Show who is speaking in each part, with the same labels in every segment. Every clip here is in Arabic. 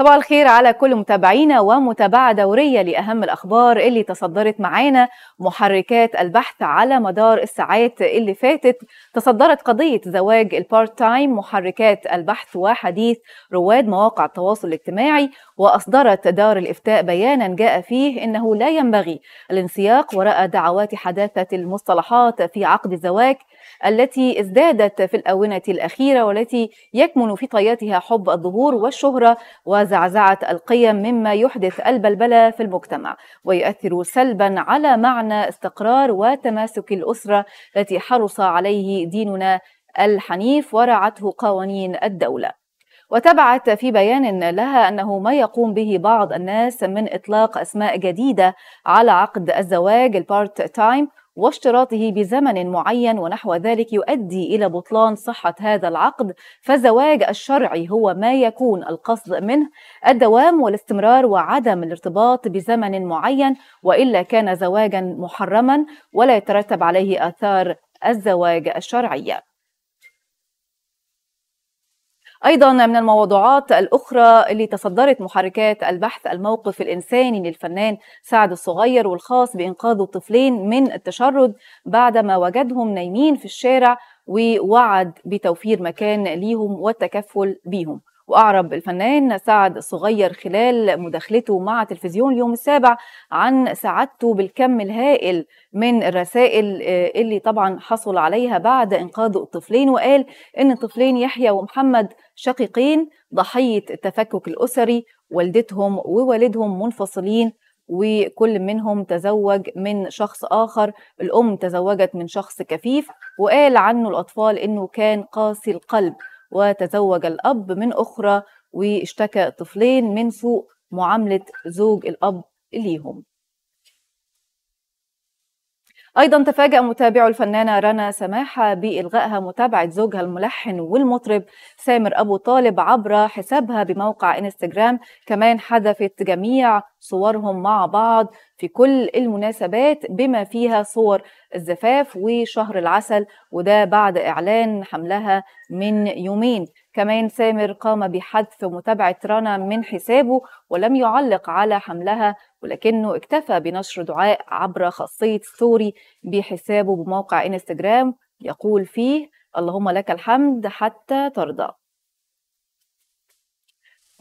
Speaker 1: صباح الخير على كل متابعينا ومتابعة دورية لأهم الأخبار اللي تصدرت معانا محركات البحث على مدار الساعات اللي فاتت تصدرت قضية زواج البارت تايم محركات البحث وحديث رواد مواقع التواصل الاجتماعي وأصدرت دار الإفتاء بيانا جاء فيه أنه لا ينبغي الانسياق وراء دعوات حداثة المصطلحات في عقد الزواج التي ازدادت في الآونة الأخيرة والتي يكمن في طياتها حب الظهور والشهرة وز زعزعة القيم مما يحدث البلبلة في المجتمع ويؤثر سلبا على معنى استقرار وتماسك الأسرة التي حرص عليه ديننا الحنيف ورعته قوانين الدولة وتبعت في بيان لها انه ما يقوم به بعض الناس من اطلاق اسماء جديده على عقد الزواج البارت تايم واشتراطه بزمن معين ونحو ذلك يؤدي الى بطلان صحه هذا العقد فالزواج الشرعي هو ما يكون القصد منه الدوام والاستمرار وعدم الارتباط بزمن معين والا كان زواجا محرما ولا يترتب عليه اثار الزواج الشرعيه أيضا من الموضوعات الأخرى اللي تصدرت محركات البحث الموقف الإنساني للفنان سعد الصغير والخاص بإنقاذ طفلين من التشرد بعدما وجدهم نايمين في الشارع ووعد بتوفير مكان ليهم والتكفل بيهم وأعرب الفنان سعد صغير خلال مداخلته مع تلفزيون اليوم السابع عن سعادته بالكم الهائل من الرسائل آه، اللي طبعا حصل عليها بعد إنقاذ الطفلين وقال إن الطفلين يحيى ومحمد شقيقين ضحية التفكك الأسري والدتهم ووالدهم منفصلين وكل منهم تزوج من شخص آخر الأم تزوجت من شخص كفيف وقال عنه الأطفال أنه كان قاسي القلب وتزوج الأب من أخرى واشتكى طفلين من سوء معاملة زوج الأب ليهم أيضا تفاجأ متابعو الفنانة رنا سماحة بإلغائها متابعة زوجها الملحن والمطرب سامر أبو طالب عبر حسابها بموقع إنستجرام كمان حذفت جميع صورهم مع بعض في كل المناسبات بما فيها صور الزفاف وشهر العسل وده بعد إعلان حملها من يومين كمان سامر قام بحذف متابعة رنا من حسابه ولم يعلق على حملها ولكنه اكتفى بنشر دعاء عبر خاصية ستوري بحسابه بموقع انستجرام يقول فيه اللهم لك الحمد حتى ترضى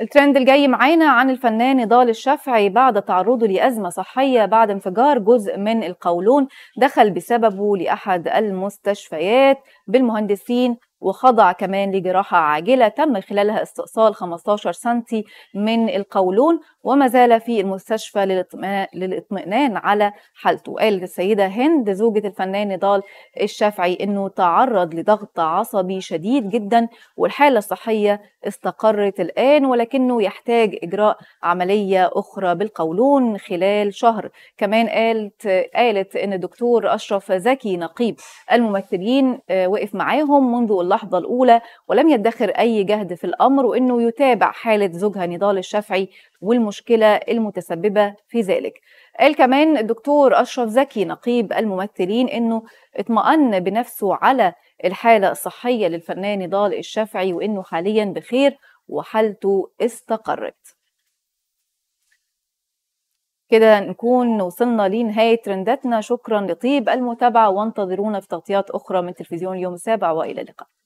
Speaker 1: الترند الجاي معانا عن الفنان ضال الشافعي بعد تعرضه لأزمة صحية بعد انفجار جزء من القولون دخل بسببه لأحد المستشفيات بالمهندسين وخضع كمان لجراحة عاجلة تم خلالها استئصال 15 سنتي من القولون وما زال في المستشفى للاطمئنان على حالته قال السيدة هند زوجة الفنان نضال الشافعي أنه تعرض لضغط عصبي شديد جدا والحالة الصحية استقرت الآن ولكنه يحتاج إجراء عملية أخرى بالقولون خلال شهر كمان قالت, قالت أن الدكتور أشرف زكي نقيب الممثلين آه، وقف معاهم منذ اللحظة الأولى ولم يدخر أي جهد في الأمر وأنه يتابع حالة زوجها نضال الشافعي والمشكلة المتسببة في ذلك قال كمان الدكتور أشرف زكي نقيب الممثلين أنه اطمأن بنفسه على الحالة الصحية للفنان نضال الشافعي وأنه حاليا بخير وحالته استقرت كده نكون وصلنا لنهاية ترنداتنا شكرا لطيب المتابعة وانتظرونا في تغطيات أخرى من تلفزيون اليوم السابع وإلى اللقاء